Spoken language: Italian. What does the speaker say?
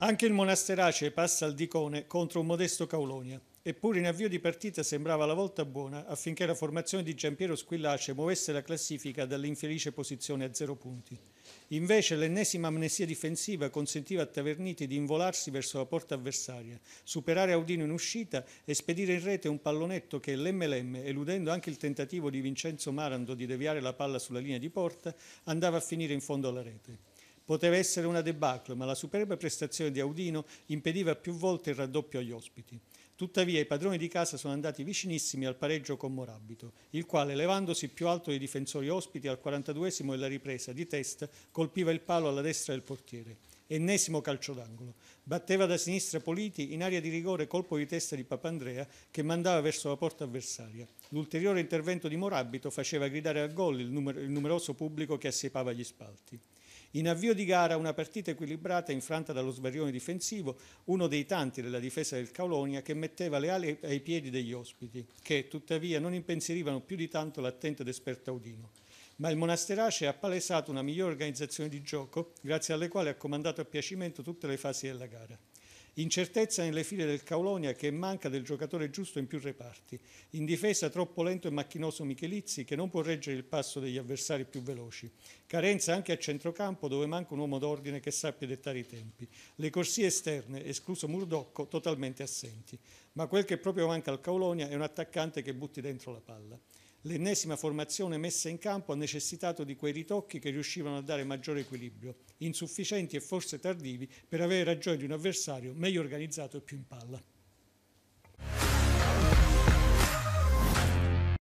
Anche il Monasterace passa al Dicone contro un modesto Caulonia. Eppure in avvio di partita sembrava la volta buona affinché la formazione di Giampiero Squillace muovesse la classifica dall'infelice posizione a zero punti. Invece l'ennesima amnesia difensiva consentiva a Taverniti di involarsi verso la porta avversaria, superare Audino in uscita e spedire in rete un pallonetto che l'MLM, eludendo anche il tentativo di Vincenzo Marando di deviare la palla sulla linea di porta, andava a finire in fondo alla rete. Poteva essere una debacle, ma la superba prestazione di Audino impediva più volte il raddoppio agli ospiti. Tuttavia i padroni di casa sono andati vicinissimi al pareggio con Morabito, il quale, levandosi più alto dei difensori ospiti al 42esimo della ripresa di testa, colpiva il palo alla destra del portiere. Ennesimo calcio d'angolo. Batteva da sinistra Politi in area di rigore colpo di testa di Papandrea che mandava verso la porta avversaria. L'ulteriore intervento di Morabito faceva gridare al gol il, numer il numeroso pubblico che assiepava gli spalti. In avvio di gara una partita equilibrata infranta dallo sbarrione difensivo, uno dei tanti della difesa del Caulonia che metteva le ali ai piedi degli ospiti, che tuttavia non impensierivano più di tanto l'attento ed esperto Audino. Ma il Monasterace ha palesato una migliore organizzazione di gioco, grazie alle quali ha comandato a piacimento tutte le fasi della gara. Incertezza nelle file del Caulonia che manca del giocatore giusto in più reparti. In difesa troppo lento e macchinoso Michelizzi che non può reggere il passo degli avversari più veloci. Carenza anche a centrocampo dove manca un uomo d'ordine che sappia dettare i tempi. Le corsie esterne, escluso Murdocco, totalmente assenti. Ma quel che proprio manca al Caulonia è un attaccante che butti dentro la palla. L'ennesima formazione messa in campo ha necessitato di quei ritocchi che riuscivano a dare maggiore equilibrio, insufficienti e forse tardivi per avere ragione di un avversario meglio organizzato e più in palla.